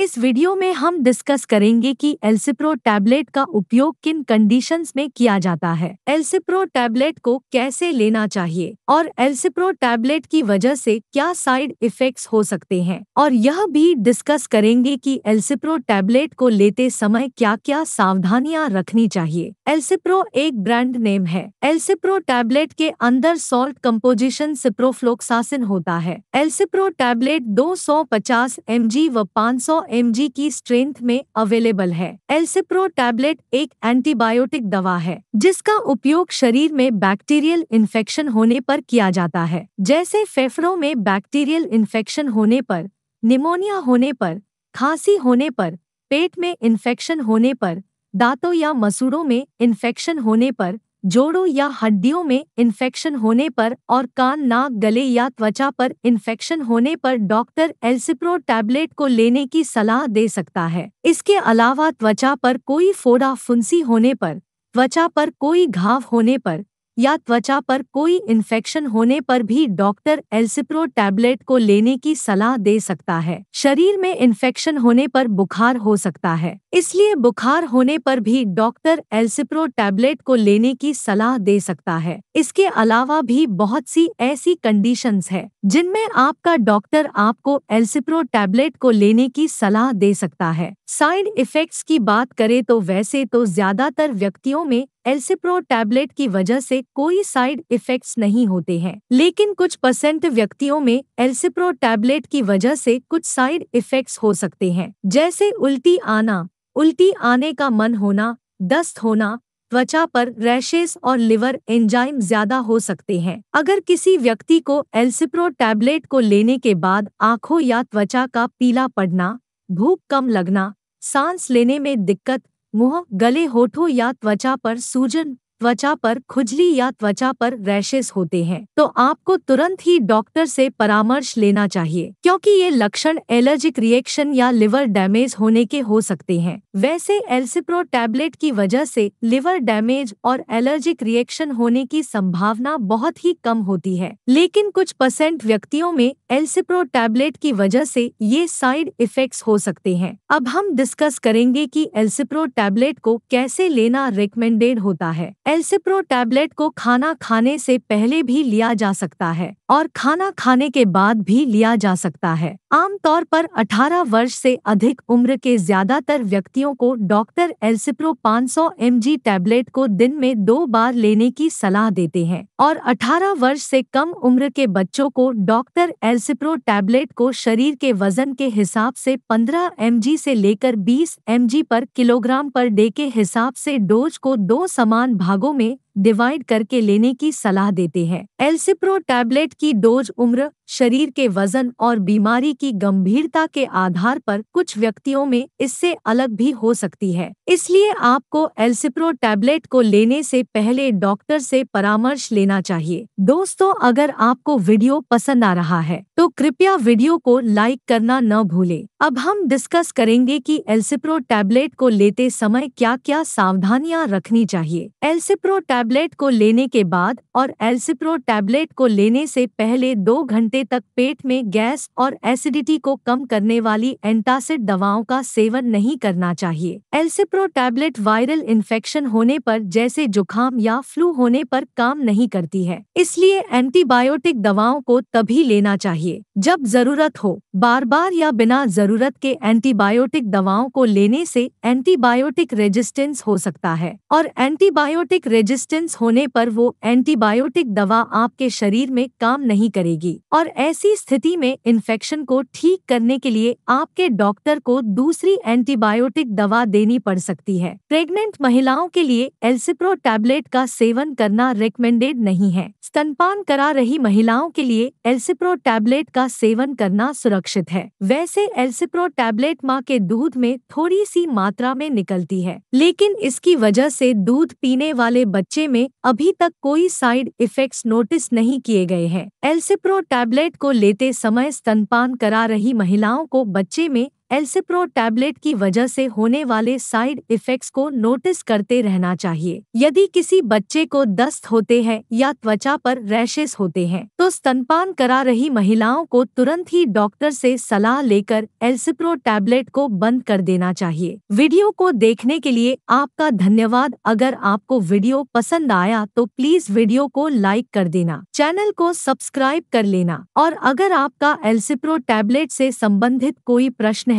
इस वीडियो में हम डिस्कस करेंगे कि एल्सिप्रो टैबलेट का उपयोग किन कंडीशंस में किया जाता है एल्सिप्रो टैबलेट को कैसे लेना चाहिए और एल्सिप्रो टैबलेट की वजह से क्या साइड इफेक्ट्स हो सकते हैं और यह भी डिस्कस करेंगे कि एल्सिप्रो टैबलेट को लेते समय क्या क्या सावधानियां रखनी चाहिए एल्सिप्रो एक ब्रांड नेम है एल्सिप्रो टैबलेट के अंदर सॉल्ट कम्पोजिशन सिप्रोफ्लोक्सासिन होता है एल्सिप्रो टैबलेट दो सौ व पाँच एम की स्ट्रेंथ में अवेलेबल है एल्सिप्रो टैबलेट एक एंटीबायोटिक दवा है जिसका उपयोग शरीर में बैक्टीरियल इन्फेक्शन होने पर किया जाता है जैसे फेफड़ों में बैक्टीरियल इन्फेक्शन होने पर निमोनिया होने पर खांसी होने पर पेट में इन्फेक्शन होने पर दांतों या मसूड़ों में इन्फेक्शन होने पर जोड़ों या हड्डियों में इन्फेक्शन होने पर और कान नाक गले या त्वचा पर इन्फेक्शन होने पर डॉक्टर एल्सिप्रो टैबलेट को लेने की सलाह दे सकता है इसके अलावा त्वचा पर कोई फोड़ा फुंसी होने पर त्वचा पर कोई घाव होने पर या त्वचा पर कोई इन्फेक्शन होने पर भी डॉक्टर एल्सिप्रो टैबलेट को लेने की सलाह दे सकता है शरीर में इन्फेक्शन होने पर बुखार हो सकता है इसलिए बुखार होने पर भी डॉक्टर एल्सिप्रो टैबलेट को लेने की सलाह दे सकता है इसके अलावा भी बहुत सी ऐसी कंडीशन है जिनमें आपका डॉक्टर आपको एल्सिप्रो टैबलेट को लेने की सलाह दे सकता है साइड इफेक्ट्स की बात करें तो वैसे तो ज्यादातर व्यक्तियों में एल्सिप्रो टैबलेट की वजह से कोई साइड इफेक्ट्स नहीं होते हैं लेकिन कुछ परसेंट व्यक्तियों में एल्सिप्रो टैबलेट की वजह से कुछ साइड इफेक्ट्स हो सकते हैं जैसे उल्टी आना उल्टी आने का मन होना दस्त होना त्वचा पर रैशेस और लिवर एंजाइम ज्यादा हो सकते हैं अगर किसी व्यक्ति को एल्सिप्रो टैबलेट को लेने के बाद आंखों या त्वचा का पीला पड़ना भूख कम लगना सांस लेने में दिक्कत मुंह गले होठों या त्वचा पर सूजन त्वचा पर खुजली या त्वचा पर रैशेस होते हैं तो आपको तुरंत ही डॉक्टर से परामर्श लेना चाहिए क्योंकि ये लक्षण एलर्जिक रिएक्शन या लिवर डैमेज होने के हो सकते हैं वैसे एल्सिप्रो टैबलेट की वजह से लिवर डैमेज और एलर्जिक रिएक्शन होने की संभावना बहुत ही कम होती है लेकिन कुछ परसेंट व्यक्तियों में एल्सिप्रो टैबलेट की वजह से ये साइड इफेक्ट्स हो सकते हैं अब हम डिस्कस करेंगे कि एल्सिप्रो टैबलेट को कैसे लेना रिकमेंडेड होता है एल्सिप्रो टैबलेट को खाना खाने से पहले भी लिया जा सकता है और खाना खाने के बाद भी लिया जा सकता है आमतौर पर 18 वर्ष से अधिक उम्र के ज्यादातर व्यक्तियों को डॉक्टर एल्सिप्रो 500 mg टैबलेट को दिन में दो बार लेने की सलाह देते हैं और 18 वर्ष से कम उम्र के बच्चों को डॉक्टर एल्सिप्रो टैबलेट को शरीर के वजन के हिसाब से 15 एम से लेकर 20 एम पर किलोग्राम पर डे के हिसाब से डोज को दो समान भागों भागों में डिवाइड करके लेने की सलाह देते हैं एल्सिप्रो टैबलेट की डोज उम्र शरीर के वजन और बीमारी की गंभीरता के आधार पर कुछ व्यक्तियों में इससे अलग भी हो सकती है इसलिए आपको एल्सिप्रो टैबलेट को लेने से पहले डॉक्टर से परामर्श लेना चाहिए दोस्तों अगर आपको वीडियो पसंद आ रहा है तो कृपया वीडियो को लाइक करना न भूले अब हम डिस्कस करेंगे कि एल्सिप्रो टैबलेट को लेते समय क्या क्या सावधानियां रखनी चाहिए एल्सिप्रो टैबलेट को लेने के बाद और एल्सिप्रो टैबलेट को लेने से पहले दो घंटे तक पेट में गैस और एसिडिटी को कम करने वाली एंटासिड दवाओं का सेवन नहीं करना चाहिए एल्सिप्रो टैबलेट वायरल इन्फेक्शन होने पर जैसे जुखाम या फ्लू होने पर काम नहीं करती है इसलिए एंटीबायोटिक दवाओं को तभी लेना चाहिए जब जरूरत हो बार बार या बिना जरूरत के एंटीबायोटिक दवाओं को लेने से एंटीबायोटिक रेजिस्टेंस हो सकता है और एंटीबायोटिक रेजिस्टेंस रेजिस्टेंस होने पर वो एंटीबायोटिक दवा आपके शरीर में काम नहीं करेगी और ऐसी स्थिति में इन्फेक्शन को ठीक करने के लिए आपके डॉक्टर को दूसरी एंटीबायोटिक दवा देनी पड़ सकती है प्रेग्नेंट महिलाओं के लिए एल्सिप्रो टैबलेट का सेवन करना रिकमेंडेड नहीं है स्तनपान करा रही महिलाओं के लिए एल्सिप्रो टैबलेट का सेवन करना सुरक्षित है वैसे एल्सिप्रो टैबलेट माँ के दूध में थोड़ी सी मात्रा में निकलती है लेकिन इसकी वजह से दूध पीने वाले बच्चे बच्चे में अभी तक कोई साइड इफेक्ट्स नोटिस नहीं किए गए हैं एल्सिप्रो टैबलेट को लेते समय स्तनपान करा रही महिलाओं को बच्चे में एल्सिप्रो टैबलेट की वजह से होने वाले साइड इफेक्ट्स को नोटिस करते रहना चाहिए यदि किसी बच्चे को दस्त होते हैं या त्वचा पर रैशेस होते हैं तो स्तनपान करा रही महिलाओं को तुरंत ही डॉक्टर से सलाह लेकर एल्सिप्रो टैबलेट को बंद कर देना चाहिए वीडियो को देखने के लिए आपका धन्यवाद अगर आपको वीडियो पसंद आया तो प्लीज वीडियो को लाइक कर देना चैनल को सब्सक्राइब कर लेना और अगर आपका एल्सिप्रो टैबलेट से संबंधित कोई प्रश्न है